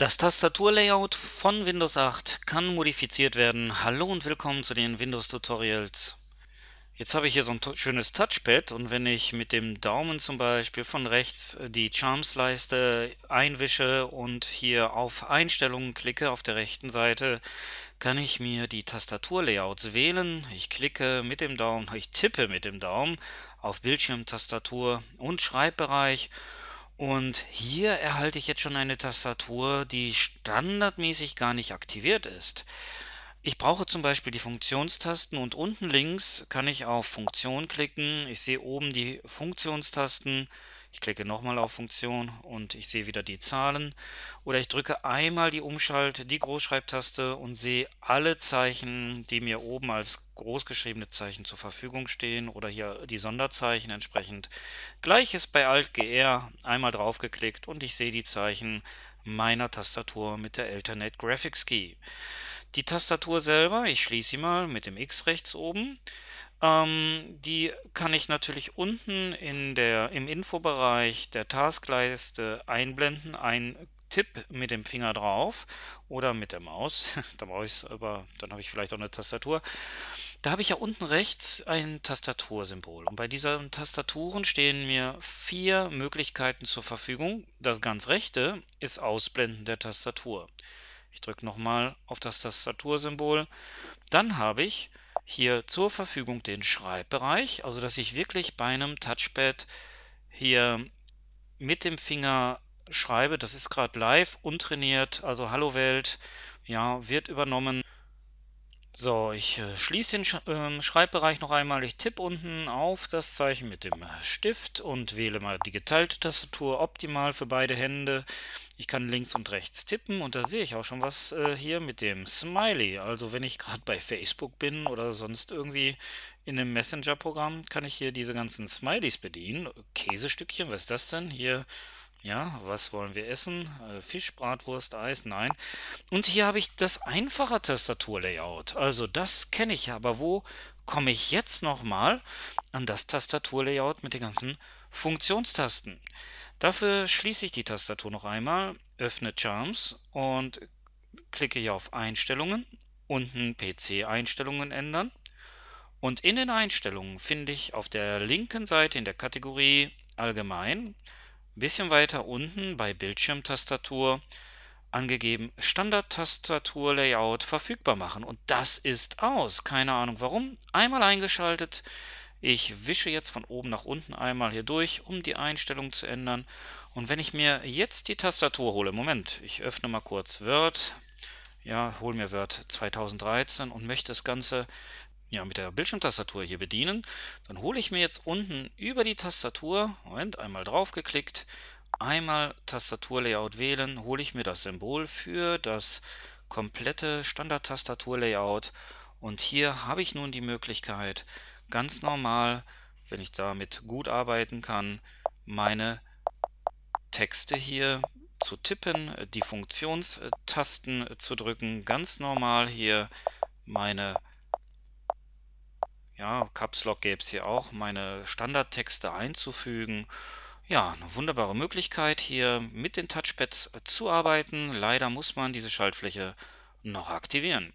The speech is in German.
Das Tastaturlayout von Windows 8 kann modifiziert werden. Hallo und willkommen zu den Windows Tutorials. Jetzt habe ich hier so ein schönes Touchpad und wenn ich mit dem Daumen zum Beispiel von rechts äh, die Charms-Leiste einwische und hier auf Einstellungen klicke auf der rechten Seite, kann ich mir die Tastaturlayouts wählen. Ich klicke mit dem Daumen, ich tippe mit dem Daumen auf Bildschirmtastatur und Schreibbereich und hier erhalte ich jetzt schon eine Tastatur, die standardmäßig gar nicht aktiviert ist. Ich brauche zum Beispiel die Funktionstasten und unten links kann ich auf Funktion klicken. Ich sehe oben die Funktionstasten ich klicke nochmal auf Funktion und ich sehe wieder die Zahlen. Oder ich drücke einmal die Umschalt, die Großschreibtaste und sehe alle Zeichen, die mir oben als großgeschriebene Zeichen zur Verfügung stehen oder hier die Sonderzeichen entsprechend. Gleiches bei Alt-GR, einmal draufgeklickt und ich sehe die Zeichen meiner Tastatur mit der Alternate Graphics Key. Die Tastatur selber, ich schließe sie mal mit dem X rechts oben, ähm, die kann ich natürlich unten in der, im Infobereich der Taskleiste einblenden, ein Tipp mit dem Finger drauf oder mit der Maus. da brauche ich es aber, dann habe ich vielleicht auch eine Tastatur. Da habe ich ja unten rechts ein Tastatursymbol. Und bei diesen Tastaturen stehen mir vier Möglichkeiten zur Verfügung. Das ganz rechte ist Ausblenden der Tastatur. Ich drücke nochmal auf das Tastatursymbol. Dann habe ich hier zur Verfügung den Schreibbereich, also dass ich wirklich bei einem Touchpad hier mit dem Finger schreibe. Das ist gerade live untrainiert, also Hallo Welt, ja, wird übernommen. So, ich äh, schließe den Sch äh, Schreibbereich noch einmal. Ich tippe unten auf das Zeichen mit dem Stift und wähle mal die geteilte Tastatur, optimal für beide Hände. Ich kann links und rechts tippen und da sehe ich auch schon was äh, hier mit dem Smiley. Also wenn ich gerade bei Facebook bin oder sonst irgendwie in einem Messenger-Programm, kann ich hier diese ganzen Smileys bedienen. Käsestückchen, was ist das denn? Hier ja, was wollen wir essen? Äh, Fisch, Bratwurst, Eis? Nein. Und hier habe ich das einfache Tastaturlayout. Also das kenne ich, ja, aber wo komme ich jetzt nochmal an das Tastaturlayout mit den ganzen Funktionstasten? Dafür schließe ich die Tastatur noch einmal, öffne Charms und klicke hier auf Einstellungen, unten PC-Einstellungen ändern. Und in den Einstellungen finde ich auf der linken Seite in der Kategorie Allgemein ein bisschen weiter unten bei Bildschirmtastatur angegeben Standard-Tastatur-Layout verfügbar machen. Und das ist aus. Keine Ahnung warum. Einmal eingeschaltet. Ich wische jetzt von oben nach unten einmal hier durch, um die Einstellung zu ändern. Und wenn ich mir jetzt die Tastatur hole, Moment, ich öffne mal kurz Word, ja, hole mir Word 2013 und möchte das Ganze ja, mit der Bildschirmtastatur hier bedienen, dann hole ich mir jetzt unten über die Tastatur, Moment, einmal draufgeklickt, einmal Tastaturlayout wählen, hole ich mir das Symbol für das komplette Standard-Tastatur-Layout und hier habe ich nun die Möglichkeit, ganz normal, wenn ich damit gut arbeiten kann, meine Texte hier zu tippen, die Funktionstasten zu drücken, ganz normal hier meine ja, Caps Lock gäbe es hier auch, meine Standardtexte einzufügen. Ja, eine wunderbare Möglichkeit hier mit den Touchpads zu arbeiten. Leider muss man diese Schaltfläche noch aktivieren.